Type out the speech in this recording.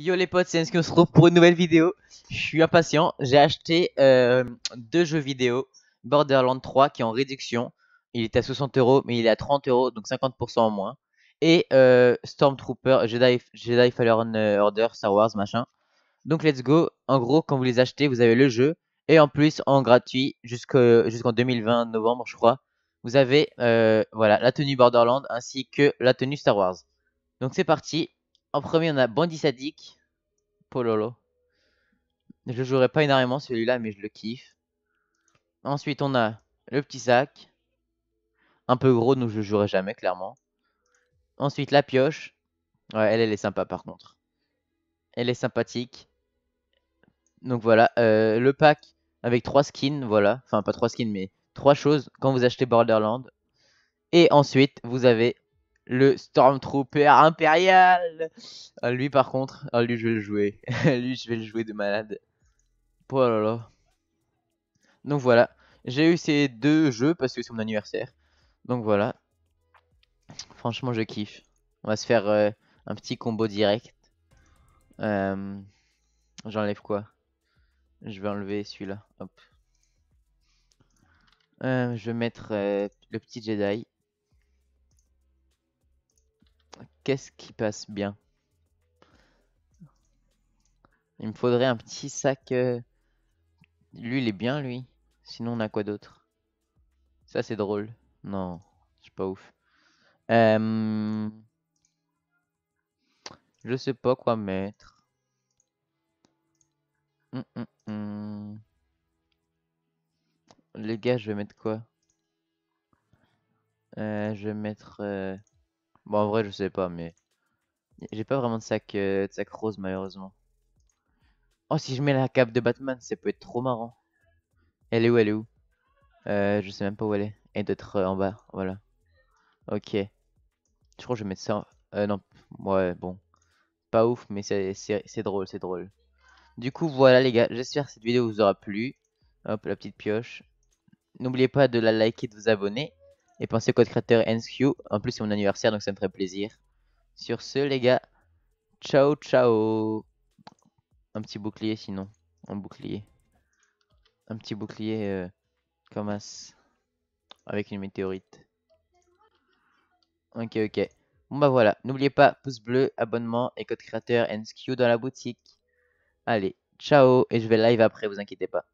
Yo les potes, c'est ce on se retrouve pour une nouvelle vidéo. Je suis impatient, j'ai acheté euh, deux jeux vidéo. Borderlands 3 qui est en réduction. Il est à 60 euros, mais il est à 30 euros, donc 50% en moins. Et euh, Stormtrooper, Jedi, Jedi Fallen Order, Star Wars, machin. Donc let's go. En gros, quand vous les achetez, vous avez le jeu. Et en plus, en gratuit, jusqu'en 2020, novembre, je crois, vous avez euh, voilà, la tenue Borderlands ainsi que la tenue Star Wars. Donc c'est parti, en premier, on a Bandit Sadique, Pololo. Je jouerai pas énormément celui-là, mais je le kiffe. Ensuite, on a le petit sac. Un peu gros, donc je jouerai jamais, clairement. Ensuite, la pioche. Ouais, elle, est sympa, par contre. Elle est sympathique. Donc voilà, euh, le pack avec trois skins, voilà. Enfin, pas trois skins, mais trois choses quand vous achetez Borderland. Et ensuite, vous avez le Stormtrooper impérial. Euh, lui, par contre, euh, lui, je vais le jouer. lui, je vais le jouer de malade. Oh là là. Donc voilà, j'ai eu ces deux jeux parce que c'est mon anniversaire. Donc voilà. Franchement, je kiffe. On va se faire euh, un petit combo direct. J'enlève quoi Je vais enlever celui-là. Hop. je vais mettre le petit Jedi. Qu'est-ce qui passe bien Il me faudrait un petit sac. Euh, lui, il est bien, lui. Sinon, on a quoi d'autre Ça, c'est drôle. Non, suis pas ouf. Euh, je sais pas quoi mettre. Hum, hum, hum. Les gars, je vais mettre quoi euh, Je vais mettre... Bon, en vrai, je sais pas, mais. J'ai pas vraiment de sac, euh, de sac rose, malheureusement. Oh, si je mets la cape de Batman, ça peut être trop marrant. Elle est où Elle est où euh, Je sais même pas où elle est. Et doit euh, en bas, voilà. Ok. Je crois que je vais mettre ça. Euh, non, ouais, bon. Pas ouf, mais c'est drôle, c'est drôle. Du coup, voilà les gars, j'espère que cette vidéo vous aura plu. Hop, la petite pioche. N'oubliez pas de la liker et de vous abonner et pensez au code créateur NSQ. En plus, c'est mon anniversaire, donc ça me ferait plaisir. Sur ce, les gars, ciao, ciao. Un petit bouclier, sinon. Un bouclier. Un petit bouclier euh, comme as. Avec une météorite. Ok, ok. Bon bah voilà, n'oubliez pas, pouce bleu, abonnement et code créateur NSQ dans la boutique. Allez, ciao, et je vais live après, vous inquiétez pas.